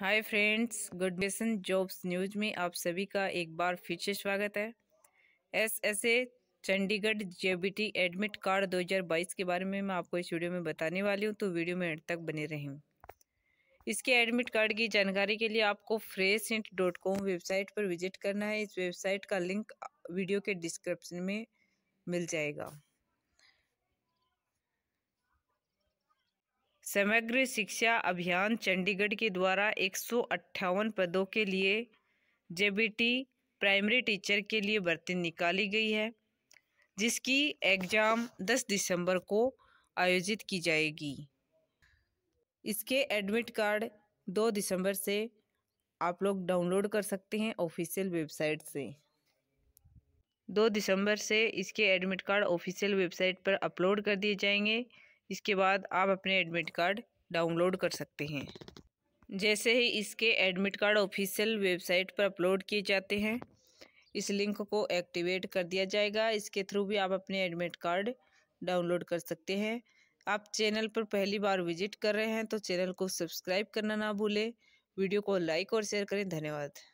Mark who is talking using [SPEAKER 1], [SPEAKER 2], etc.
[SPEAKER 1] हाय friends good mission jobs news में आप सभी का एक बार फिर से स्वागत है S S A Chandigarh JBT admit card 2022 के बारे में मैं आपको इस वीडियो में बताने वाली हूं तो वीडियो में एंड तक बने रहें इसके एडमिट कार्ड की जानकारी के लिए आपको फ्रेश डॉट कॉम वेबसाइट पर विजिट करना है इस वेबसाइट का लिंक वीडियो के डिस्क्रिप्शन में मिल जाएगा समग्र शिक्षा अभियान चंडीगढ़ के द्वारा एक पदों के लिए जेबीटी प्राइमरी टीचर के लिए भर्ती निकाली गई है जिसकी एग्ज़ाम 10 दिसंबर को आयोजित की जाएगी इसके एडमिट कार्ड 2 दिसंबर से आप लोग डाउनलोड कर सकते हैं ऑफिशियल वेबसाइट से दो दिसंबर से इसके एडमिट कार्ड ऑफिशियल वेबसाइट पर अपलोड कर दिए जाएंगे इसके बाद आप अपने एडमिट कार्ड डाउनलोड कर सकते हैं जैसे ही इसके एडमिट कार्ड ऑफिशियल वेबसाइट पर अपलोड किए जाते हैं इस लिंक को एक्टिवेट कर दिया जाएगा इसके थ्रू भी आप अपने एडमिट कार्ड डाउनलोड कर सकते हैं आप चैनल पर पहली बार विजिट कर रहे हैं तो चैनल को सब्सक्राइब करना ना भूलें वीडियो को लाइक और शेयर करें धन्यवाद